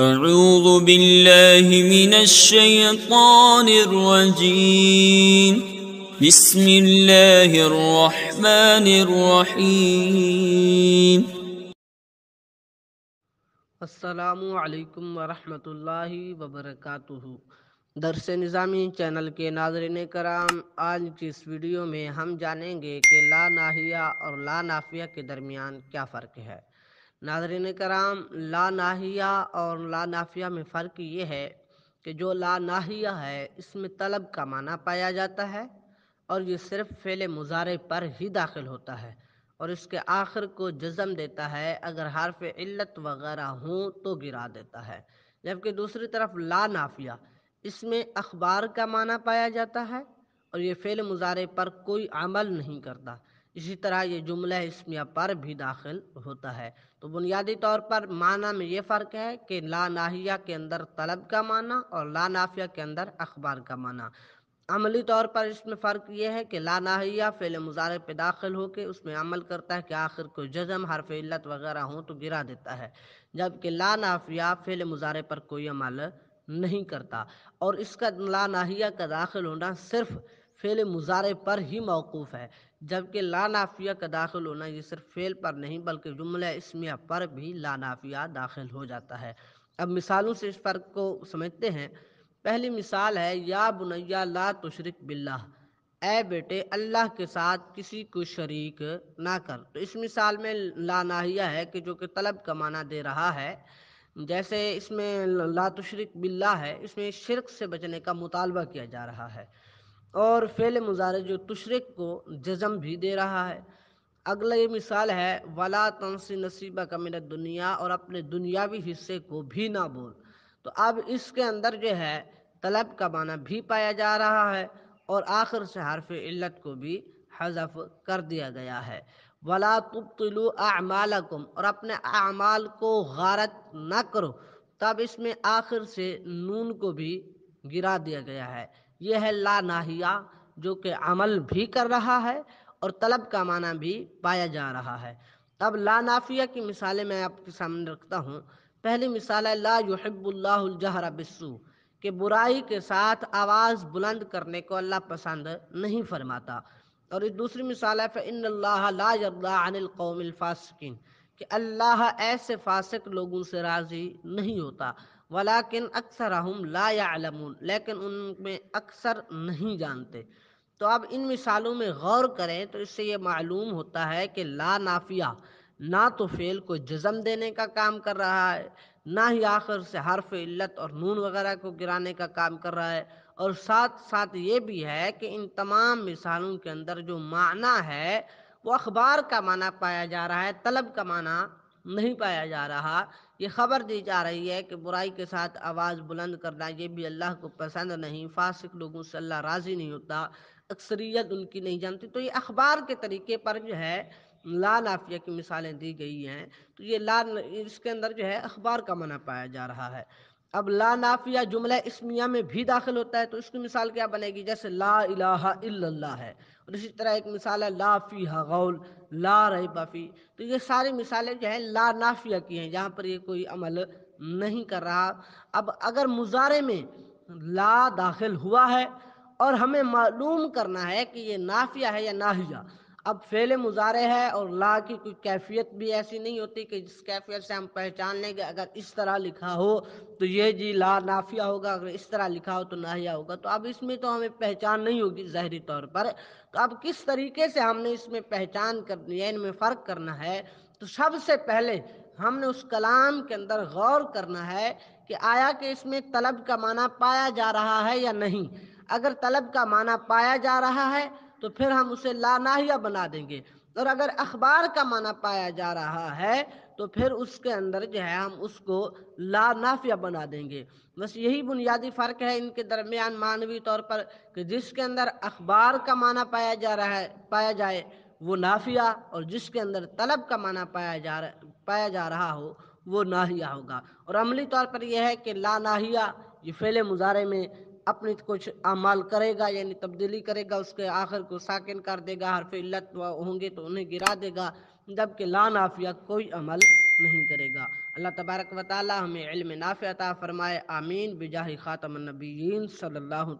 من بسم الرحمن السلام علیکم ورحمۃ اللہ وبرکاتہ درس نظامی چینل کے ناظرین کرام آج کی اس ویڈیو میں ہم جانیں گے کہ لا ناہیہ اور لا نافیہ کے درمیان کیا فرق ہے ناظرین کرام لا ناہیہ اور لا نافیہ میں فرق یہ ہے کہ جو لا ناہیہ ہے اس میں طلب کا معنی پایا جاتا ہے اور یہ صرف فعل مظاہرے پر ہی داخل ہوتا ہے اور اس کے آخر کو جزم دیتا ہے اگر حرف علت وغیرہ ہوں تو گرا دیتا ہے جبکہ دوسری طرف لا نافیہ اس میں اخبار کا معنی پایا جاتا ہے اور یہ فعل مزارے پر کوئی عمل نہیں کرتا اسی طرح یہ جملہ اسمیہ پر بھی داخل ہوتا ہے تو بنیادی طور پر معنی میں یہ فرق ہے کہ لا ناہیہ کے اندر طلب کا معنی اور لا نافیہ کے اندر اخبار کا معنی عملی طور پر اس میں فرق یہ ہے کہ لا ناہیہ فعل مظاہرے پہ داخل ہو کے اس میں عمل کرتا ہے کہ آخر کوئی جزم حرف علت وغیرہ ہوں تو گرا دیتا ہے جبکہ لا نافیہ فعل مزارے پر کوئی عمل نہیں کرتا اور اس کا لا ناہیہ کا داخل ہونا صرف فعل مزارے پر ہی موقوف ہے جبکہ لانافیہ کا داخل ہونا یہ صرف فعل پر نہیں بلکہ جملہ اسمیہ پر بھی لانافیہ داخل ہو جاتا ہے اب مثالوں سے اس فرق کو سمجھتے ہیں پہلی مثال ہے یا بنیا لا تشرک باللہ اے بیٹے اللہ کے ساتھ کسی کو شریک نہ کر تو اس مثال میں لاناہیہ ہے کہ جو کہ طلب کا معنی دے رہا ہے جیسے اس میں لا تشرک باللہ ہے اس میں شرک سے بچنے کا مطالبہ کیا جا رہا ہے اور فعل مزار جو تشرق کو جزم بھی دے رہا ہے اگلا یہ مثال ہے ولا تنسی نصیبہ کمرت دنیا اور اپنے دنیاوی حصے کو بھی نہ بول تو اب اس کے اندر جو ہے طلب کا معنی بھی پایا جا رہا ہے اور آخر سے حرف علت کو بھی حذف کر دیا گیا ہے ولا تب طلوع اور اپنے اعمال کو غارت نہ کرو تب اس میں آخر سے نون کو بھی گرا دیا گیا ہے یہ ہے لا ناہیہ جو کہ عمل بھی کر رہا ہے اور طلب کا معنی بھی پایا جا رہا ہے اب لا نافیہ کی مثالیں میں آپ کے سامنے رکھتا ہوں پہلی مثال ہے لا یحب اللہ الجہر بسو کہ برائی کے ساتھ آواز بلند کرنے کو اللہ پسند نہیں فرماتا اور دوسری مثال ہے فَإِنَّ اللَّهَ لَا يَرْضَى عَنِ الْقَوْمِ الْفَاسِقِينَ کہ اللہ ایسے فاسق لوگوں سے راضی نہیں ہوتا ولاکن اکثر ہم لا یعلمون لیکن ان میں اکثر نہیں جانتے تو اب ان مثالوں میں غور کریں تو اس سے یہ معلوم ہوتا ہے کہ لا نافیہ نہ تو فعل کو جزم دینے کا کام کر رہا ہے نہ ہی آخر سے حرف علت اور نون وغیرہ کو گرانے کا کام کر رہا ہے اور ساتھ ساتھ یہ بھی ہے کہ ان تمام مثالوں کے اندر جو معنی ہے تو اخبار کا معنی پایا جا رہا ہے طلب کا معنی نہیں پایا جا رہا یہ خبر دی جا رہی ہے کہ برائی کے ساتھ آواز بلند کرنا یہ بھی اللہ کو پسند نہیں فاسق لوگوں سے اللہ راضی نہیں ہوتا اکثریت ان کی نہیں جانتی تو یہ اخبار کے طریقے پر جو ہے لا نافیہ کی مثالیں دی گئی ہیں تو یہ لا اس کے اندر جو ہے اخبار کا منع پایا جا رہا ہے اب لا نافیہ جملہ اسمیہ میں بھی داخل ہوتا ہے تو اس کی مثال کیا بنے گی جیسے لا الہ الا اللہ ہے اور اسی طرح ایک مثال ہے لا فی غول لا فی تو یہ ساری مثالیں جو ہیں لا نافیہ کی ہیں جہاں پر یہ کوئی عمل نہیں کر رہا اب اگر مزارے میں لا داخل ہوا ہے اور ہمیں معلوم کرنا ہے کہ یہ نافیہ ہے یا ناہیہ اب فعل مظاہرے ہے اور لا کی کوئی کیفیت بھی ایسی نہیں ہوتی کہ جس کیفیت سے ہم پہچان لیں گے اگر اس طرح لکھا ہو تو یہ جی لا نافیہ ہوگا اگر اس طرح لکھا ہو تو ناہیہ ہوگا تو اب اس میں تو ہمیں پہچان نہیں ہوگی ظاہری طور پر تو اب کس طریقے سے ہم نے اس میں پہچان کرنی ہے ان میں فرق کرنا ہے تو سب سے پہلے ہم نے اس کلام کے اندر غور کرنا ہے کہ آیا کہ اس میں طلب کا معنی پایا جا رہا ہے یا نہیں اگر طلب کا معنی پایا جا رہا ہے تو پھر ہم اسے لاناہیہ بنا دیں گے اور اگر اخبار کا معنی پایا جا رہا ہے تو پھر اس کے اندر جو ہے ہم اس کو لا نافیہ بنا دیں گے بس یہی بنیادی فرق ہے ان کے درمیان معنوی طور پر کہ جس کے اندر اخبار کا معنی پایا جا رہا ہے پایا جائے وہ نافیہ اور جس کے اندر طلب کا معنی پایا جا رہا پایا جا رہا ہو وہ ناہیہ ہوگا اور عملی طور پر یہ ہے کہ لا ناہیہ یہ فعل مظاہرے میں اپنی کچھ اعمال کرے گا یعنی تبدیلی کرے گا اس کے آخر کو ساکن کر دے گا حرف علت ہوں گے تو انہیں گرا دے گا جبکہ لا نافیہ کوئی عمل نہیں کرے گا اللہ تبارک و تعالی ہمیں علم نافیہ عطا فرمائے آمین بجاہ خاتم النبیین صلی اللہ